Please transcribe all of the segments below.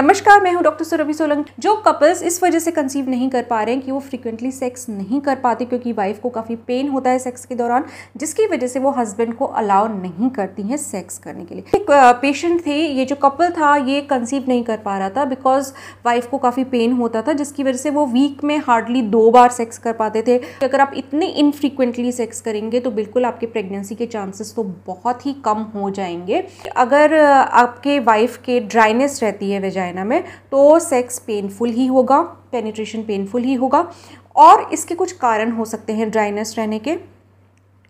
नमस्कार मैं हूं डॉक्टर सुरभि सोलंग जो कपल्स इस वजह से कंसीव नहीं कर पा रहे हैं कि वो फ्रिक्वेंटली सेक्स नहीं कर पाते क्योंकि वाइफ को काफ़ी पेन होता है सेक्स के दौरान जिसकी वजह से वो हस्बैंड को अलाउ नहीं करती हैं सेक्स करने के लिए एक पेशेंट थे ये जो कपल था ये कंसीव नहीं कर पा रहा था बिकॉज वाइफ को काफ़ी पेन होता था जिसकी वजह से वो वीक में हार्डली दो बार सेक्स कर पाते थे अगर आप इतने इनफ्रीक्वेंटली सेक्स करेंगे तो बिल्कुल आपके प्रेगनेंसी के चांसेस तो बहुत ही कम हो जाएंगे अगर आपके वाइफ के ड्राइनेस रहती है वजह वजाइना में तो सेक्स पेनफुल ही होगा पेनिट्रेशन पेनफुल ही होगा और इसके कुछ कारण हो सकते हैं ड्राइनेस रहने के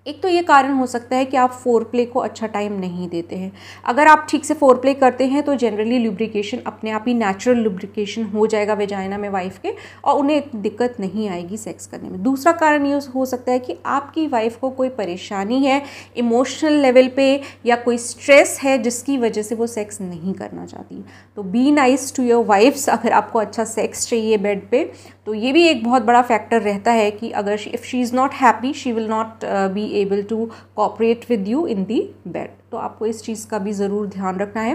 एक तो ये कारण हो सकता है कि आप फोर प्ले को अच्छा टाइम नहीं देते हैं अगर आप ठीक से फोर प्ले करते हैं तो जनरली लुब्रिकेशन अपने आप ही नेचुरल लुब्रिकेशन हो जाएगा वेजाइना में वाइफ के और उन्हें दिक्कत नहीं आएगी सेक्स करने में दूसरा कारण ये हो सकता है कि आपकी वाइफ को कोई परेशानी है इमोशनल लेवल पे या कोई स्ट्रेस है जिसकी वजह से वो सेक्स नहीं करना चाहती तो be nice to your wife's अगर आपको अच्छा सेक्स चाहिए बेड पर तो ये भी एक बहुत बड़ा फैक्टर रहता है कि अगर if she is not happy she will not be able to cooperate with you in the bed तो आपको इस चीज़ का भी ज़रूर ध्यान रखना है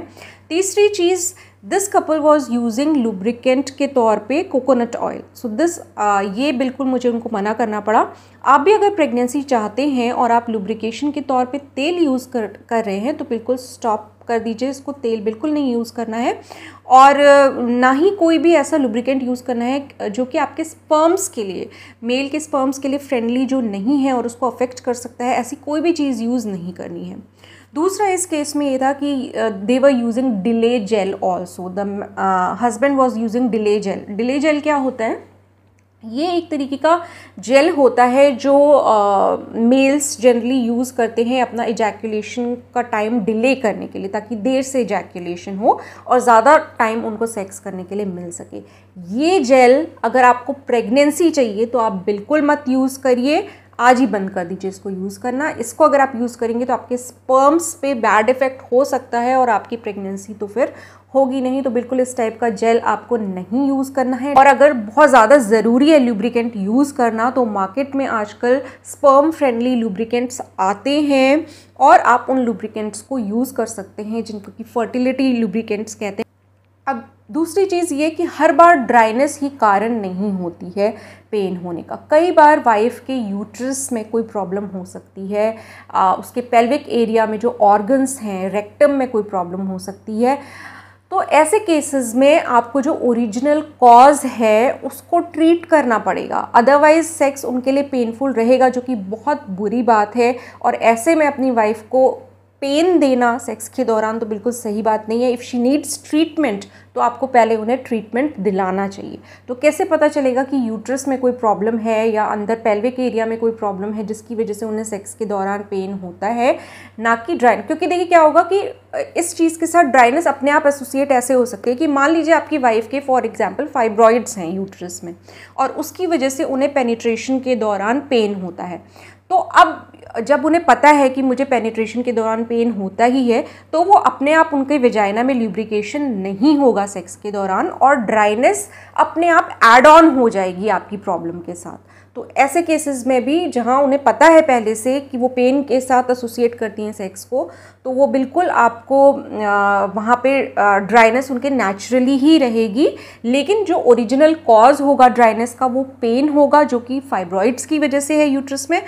तीसरी चीज़ this couple was using lubricant के तौर पे कोकोनट ऑयल सो दिस ये बिल्कुल मुझे उनको मना करना पड़ा आप भी अगर प्रेगनेंसी चाहते हैं और आप लुब्रिकेशन के तौर पे तेल यूज़ कर कर रहे हैं तो बिल्कुल स्टॉप कर दीजिए इसको तेल बिल्कुल नहीं यूज़ करना है और ना ही कोई भी ऐसा लुब्रिकेंट यूज़ करना है जो कि आपके स्पर्म्स के लिए मेल के स्पर्म्स के लिए फ्रेंडली जो नहीं है और उसको अफेक्ट कर सकता है ऐसी कोई भी चीज़ यूज़ नहीं करनी है दूसरा इस केस में ये था कि they were using delay gel also the husband was using delay gel delay gel क्या होता है ये एक तरीके का जेल होता है जो मेल्स जनरली यूज़ करते हैं अपना इजैक्यूलेशन का टाइम डिले करने के लिए ताकि देर से इजैक्यूलेशन हो और ज़्यादा टाइम उनको सेक्स करने के लिए मिल सके ये जेल अगर आपको प्रेगनेंसी चाहिए तो आप बिल्कुल मत यूज़ करिए आज ही बंद कर दीजिए इसको यूज़ करना इसको अगर आप यूज़ करेंगे तो आपके स्पर्म्स पे बैड इफेक्ट हो सकता है और आपकी प्रेगनेंसी तो फिर होगी नहीं तो बिल्कुल इस टाइप का जेल आपको नहीं यूज़ करना है और अगर बहुत ज़्यादा ज़रूरी है लुब्रिकेंट यूज़ करना तो मार्केट में आजकल स्पर्म फ्रेंडली लुब्रिकेंट्स आते हैं और आप उन लुब्रिकेंट्स को यूज़ कर सकते हैं जिनको कि फर्टिलिटी लुब्रिकेंट्स कहते हैं अब दूसरी चीज़ ये कि हर बार ड्राइनेस ही कारण नहीं होती है पेन होने का कई बार वाइफ के यूट्रस में कोई प्रॉब्लम हो सकती है आ, उसके पेल्विक एरिया में जो ऑर्गन्स हैं रेक्टम में कोई प्रॉब्लम हो सकती है तो ऐसे केसेस में आपको जो ओरिजिनल कॉज है उसको ट्रीट करना पड़ेगा अदरवाइज़ सेक्स उनके लिए पेनफुल रहेगा जो कि बहुत बुरी बात है और ऐसे में अपनी वाइफ को पेन देना सेक्स के दौरान तो बिल्कुल सही बात नहीं है इफ़ शी नीड्स ट्रीटमेंट तो आपको पहले उन्हें ट्रीटमेंट दिलाना चाहिए तो कैसे पता चलेगा कि यूट्रस में कोई प्रॉब्लम है या अंदर के एरिया में कोई प्रॉब्लम है जिसकी वजह से उन्हें सेक्स के दौरान पेन होता है ना कि ड्राइन क्योंकि देखिए क्या होगा कि इस चीज़ के साथ ड्राइनेस अपने आप एसोसिएट ऐसे हो सकते हैं कि मान लीजिए आपकी वाइफ के फॉर एग्जाम्पल फाइब्रॉइड्स हैं यूट्रस में और उसकी वजह से उन्हें पेनिट्रेशन के दौरान पेन होता है तो अब जब उन्हें पता है कि मुझे पेनिट्रेशन के दौरान पेन होता ही है तो वो अपने आप उनके वेजाइना में ल्यूब्रिकेशन नहीं होगा सेक्स के दौरान और ड्राइनेस अपने आप एड ऑन हो जाएगी आपकी प्रॉब्लम के साथ तो ऐसे केसेस में भी जहाँ उन्हें पता है पहले से कि वो पेन के साथ एसोसिएट करती हैं सेक्स को तो वो बिल्कुल आपको वहाँ पे ड्राइनेस उनके नेचुरली ही रहेगी लेकिन जो ओरिजिनल कॉज होगा ड्राइनेस का वो पेन होगा जो कि फाइब्रॉइड्स की वजह से है यूट्रस में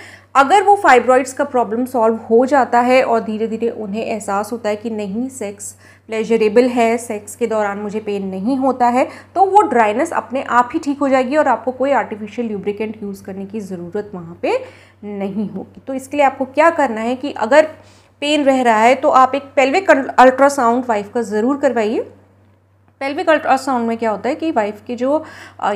अगर वो फाइब्रॉइड्स का प्रॉब्लम सॉल्व हो जाता है और धीरे धीरे उन्हें एहसास होता है कि नहीं सेक्स प्लेजरेबल है सेक्स के दौरान मुझे पेन नहीं होता है तो वो ड्राइनेस अपने आप ही ठीक हो जाएगी और आपको कोई आर्टिफिशियल ल्यूब्रिकेंट यूज़ करने की ज़रूरत वहाँ पे नहीं होगी तो इसके लिए आपको क्या करना है कि अगर पेन रह रहा है तो आप एक पेल्विक अल्ट्रासाउंड वाइफ का ज़रूर करवाइए पेल्विक अल्ट्रासाउंड में क्या होता है कि वाइफ के जो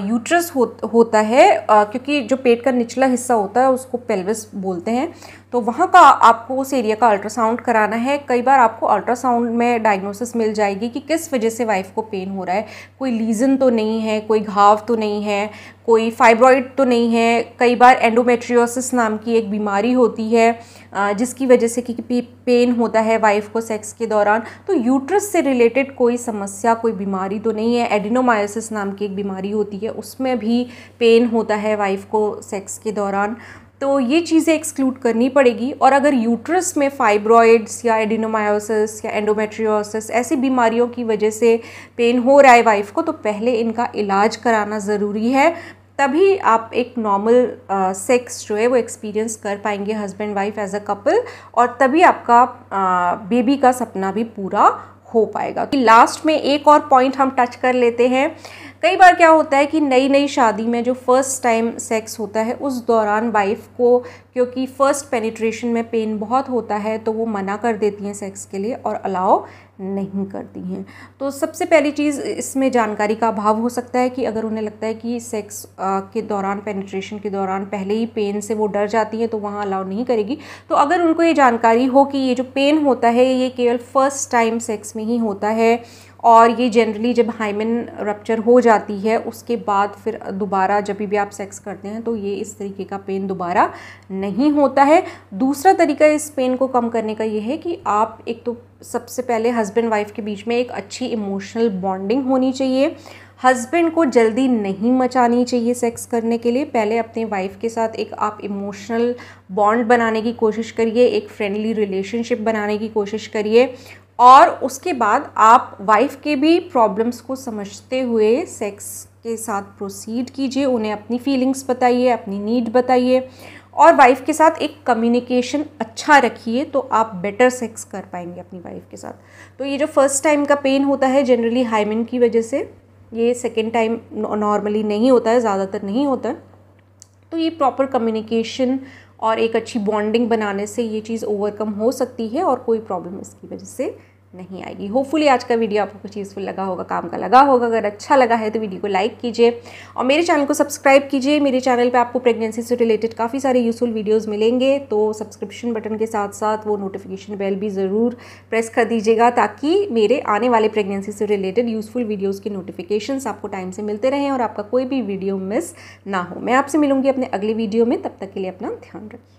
यूट्रस हो, होता है आ, क्योंकि जो पेट का निचला हिस्सा होता है उसको पेल्विस बोलते हैं तो वहाँ का आपको उस एरिया का अल्ट्रासाउंड कराना है कई बार आपको अल्ट्रासाउंड में डायग्नोसिस मिल जाएगी कि किस वजह से वाइफ को पेन हो रहा है कोई लीजन तो नहीं है कोई घाव तो नहीं है कोई फाइब्रॉइड तो नहीं है कई बार एंडोमेट्रियोसिस नाम की एक बीमारी होती है जिसकी वजह से कि, पेन होता है वाइफ को सेक्स के दौरान तो यूट्रस से रिलेटेड कोई समस्या कोई बीमारी तो नहीं है एडिनोमायोसिस नाम की एक बीमारी होती है उसमें भी पेन होता है वाइफ को सेक्स के दौरान तो ये चीज़ें एक्सक्लूड करनी पड़ेगी और अगर यूट्रस में फाइब्रॉइड्स या एडिनोमायोसिस या एंडोमेट्रियोसिस ऐसी बीमारियों की वजह से पेन हो रहा है वाइफ को तो पहले इनका इलाज कराना ज़रूरी है तभी आप एक नॉर्मल सेक्स जो है वो एक्सपीरियंस कर पाएंगे husband wife as a couple और तभी आपका बेबी का सपना भी पूरा हो पाएगा लास्ट में एक और पॉइंट हम टच कर लेते हैं कई बार क्या होता है कि नई नई शादी में जो फ़र्स्ट टाइम सेक्स होता है उस दौरान वाइफ को क्योंकि फ़र्स्ट पेनिट्रेशन में पेन बहुत होता है तो वो मना कर देती हैं सेक्स के लिए और अलाउ नहीं करती हैं तो सबसे पहली चीज़ इसमें जानकारी का अभाव हो सकता है कि अगर उन्हें लगता है कि सेक्स के दौरान पेनिट्रेशन के दौरान पहले ही पेन से वो डर जाती हैं तो वहाँ अलाउ नहीं करेगी तो अगर उनको ये जानकारी हो कि ये जो पेन होता है ये केवल फ़र्स्ट टाइम सेक्स में ही होता है और ये जनरली जब हाइमिन रप्चर हो जाती है उसके बाद फिर दोबारा जब भी आप सेक्स करते हैं तो ये इस तरीके का पेन दोबारा नहीं होता है दूसरा तरीका इस पेन को कम करने का ये है कि आप एक तो सबसे पहले हस्बैंड वाइफ के बीच में एक अच्छी इमोशनल बॉन्डिंग होनी चाहिए हस्बैंड को जल्दी नहीं मचानी चाहिए सेक्स करने के लिए पहले अपने वाइफ के साथ एक आप इमोशनल बॉन्ड बनाने की कोशिश करिए एक फ्रेंडली रिलेशनशिप बनाने की कोशिश करिए और उसके बाद आप वाइफ के भी प्रॉब्लम्स को समझते हुए सेक्स के साथ प्रोसीड कीजिए उन्हें अपनी फीलिंग्स बताइए अपनी नीड बताइए और वाइफ के साथ एक कम्युनिकेशन अच्छा रखिए तो आप बेटर सेक्स कर पाएंगे अपनी वाइफ के साथ तो ये जो फर्स्ट टाइम का पेन होता है जनरली हाइमिन की वजह से ये सेकेंड टाइम नॉर्मली नहीं होता है ज़्यादातर नहीं होता है। तो ये प्रॉपर कम्युनिकेशन और एक अच्छी बॉन्डिंग बनाने से ये चीज़ ओवरकम हो सकती है और कोई प्रॉब्लम इसकी वजह से नहीं आएगी होपफुली आज का वीडियो आपको कुछ यूज़फुल लगा होगा काम का लगा होगा अगर अच्छा लगा है तो वीडियो को लाइक कीजिए और मेरे चैनल को सब्सक्राइब कीजिए मेरे चैनल पे आपको प्रेगनेंसी से रिलेटेड काफ़ी सारे यूज़फुल वीडियोस मिलेंगे तो सब्सक्रिप्शन बटन के साथ साथ वो नोटिफिकेशन बेल भी ज़रूर प्रेस कर दीजिएगा ताकि मेरे आने वाले प्रेगनेंसी से रिलेटेड यूज़फुल वीडियोज़ के नोटिफिकेशन आपको टाइम से मिलते रहें और आपका कोई भी वीडियो मिस ना हो मैं आपसे मिलूँगी अपने अगले वीडियो में तब तक के लिए अपना ध्यान रखिए